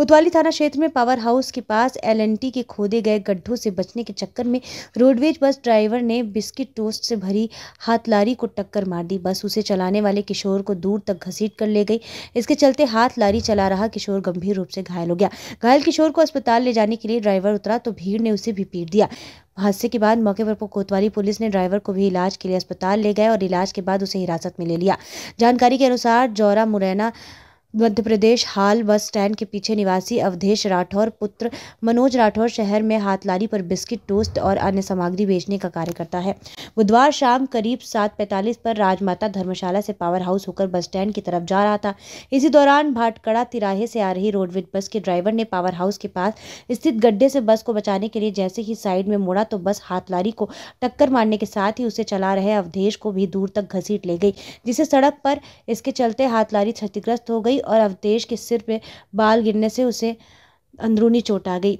कोतवाली थाना क्षेत्र में पावर हाउस के पास एलएनटी के खोदे गए गड्ढों से बचने के चक्कर में रोडवेज बस ड्राइवर ने बिस्किट टोस्ट से भरी हाथ लारी को टक्कर मार दी बस उसे चलाने वाले किशोर को दूर तक घसीट कर ले गई इसके चलते हाथ लारी चला रहा किशोर गंभीर रूप से घायल हो गया घायल किशोर को अस्पताल ले जाने के लिए ड्राइवर उतरा तो भीड़ ने उसे भी पीट दिया हादसे के बाद मौके पर कोतवाली पुलिस ने ड्राइवर को भी इलाज के लिए अस्पताल ले गए और इलाज के बाद उसे हिरासत में ले लिया जानकारी के अनुसार जौरा मुरैना मध्य प्रदेश हाल बस स्टैंड के पीछे निवासी अवधेश राठौर पुत्र मनोज राठौर शहर में हाथलारी पर बिस्किट टोस्ट और अन्य सामग्री बेचने का कार्य करता है बुधवार शाम करीब सात पैंतालीस पर राजमाता धर्मशाला से पावर हाउस होकर बस स्टैंड की तरफ जा रहा था इसी दौरान भाटकड़ा तिराहे से आ रही रोडवेज बस के ड्राइवर ने पावर हाउस के पास स्थित गड्ढे से बस को बचाने के लिए जैसे ही साइड में मुड़ा तो बस हाथलारी को टक्कर मारने के साथ ही उसे चला रहे अवधेश को भी दूर तक घसीट ले गई जिसे सड़क पर इसके चलते हाथलारी क्षतिग्रस्त हो गई और अवतेश के सिर पे बाल गिरने से उसे अंदरूनी चोट आ गई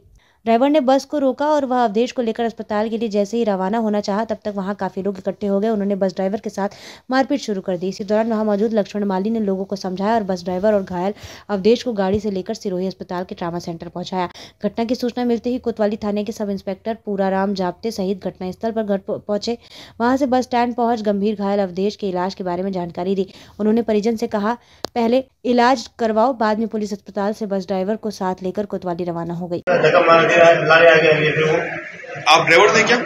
ड्राइवर ने बस को रोका और वह अवधेश को लेकर अस्पताल के लिए जैसे ही रवाना होना चाहा तब तक वहां काफ़ी लोग इकट्ठे हो गए उन्होंने बस ड्राइवर के साथ मारपीट शुरू कर दी इसी दौरान वहां मौजूद लक्ष्मण माली ने लोगों को समझाया और बस ड्राइवर और घायल अवधेश को गाड़ी से लेकर सिरोही अस्पताल के ट्रामा सेंटर पहुंचाया घटना की सूचना मिलते ही कोतवाली थाने के सब इंस्पेक्टर राम जापते सहित घटनास्थल पर घर पहुंचे वहां से बस स्टैंड पहुंच गंभीर घायल अवधेश के इलाज के बारे में जानकारी दी उन्होंने परिजन से कहा पहले इलाज करवाओ बाद में पुलिस अस्पताल से बस ड्राइवर को साथ लेकर कोतवाली रवाना हो गई आप ड्राइवर थे क्या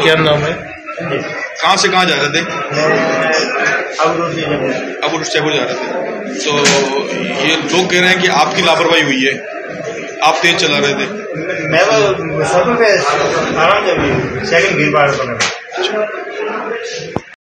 क्या नाम है कहाँ से कहाँ जा रहे थे अब जयपुर जा रहे थे तो ये लोग कह रहे हैं कि आपकी लापरवाही हुई है आप तेज चला रहे थे मैं सड़कों आराम से